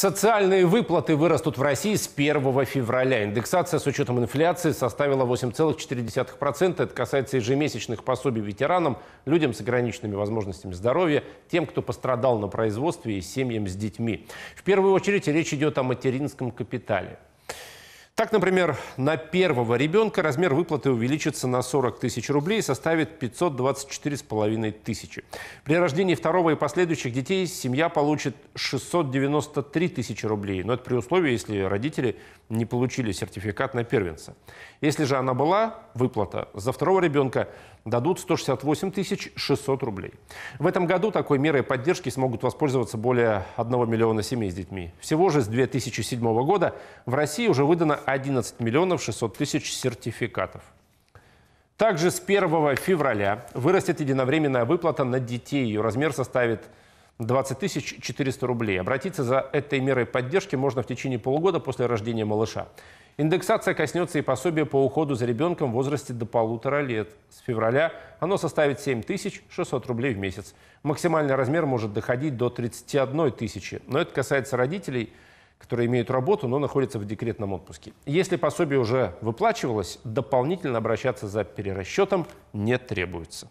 Социальные выплаты вырастут в России с 1 февраля. Индексация с учетом инфляции составила 8,4%. Это касается ежемесячных пособий ветеранам, людям с ограниченными возможностями здоровья, тем, кто пострадал на производстве и семьям с детьми. В первую очередь речь идет о материнском капитале. Так, например, на первого ребенка размер выплаты увеличится на 40 тысяч рублей и составит 524,5 тысячи. При рождении второго и последующих детей семья получит 693 тысячи рублей. Но это при условии, если родители не получили сертификат на первенца. Если же она была, выплата за второго ребенка дадут 168 600 рублей. В этом году такой мерой поддержки смогут воспользоваться более 1 миллиона семей с детьми. Всего же с 2007 года в России уже выдано 11 миллионов 600 тысяч сертификатов. Также с 1 февраля вырастет единовременная выплата на детей. Ее размер составит 20 400 рублей. Обратиться за этой мерой поддержки можно в течение полугода после рождения малыша. Индексация коснется и пособия по уходу за ребенком в возрасте до полутора лет. С февраля оно составит 7 600 рублей в месяц. Максимальный размер может доходить до 31 тысячи. Но это касается родителей – которые имеют работу, но находятся в декретном отпуске. Если пособие уже выплачивалось, дополнительно обращаться за перерасчетом не требуется.